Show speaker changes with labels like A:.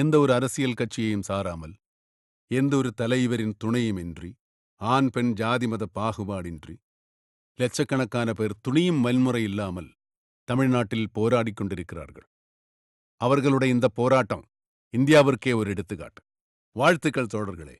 A: எந்த ஒரு அரசியல் கட்சியையும் சாராமல் எந்த ஒரு தலைவரின் துணையுமின்றி ஆண் பெண் ஜாதி மத பாகுபாடின்றி லட்சக்கணக்கான பேர் துணியும் வன்முறை இல்லாமல் தமிழ்நாட்டில் போராடி கொண்டிருக்கிறார்கள் அவர்களுடைய இந்த போராட்டம் இந்தியாவிற்கே ஒரு எடுத்துக்காட்டு வாழ்த்துக்கள் தோழர்களே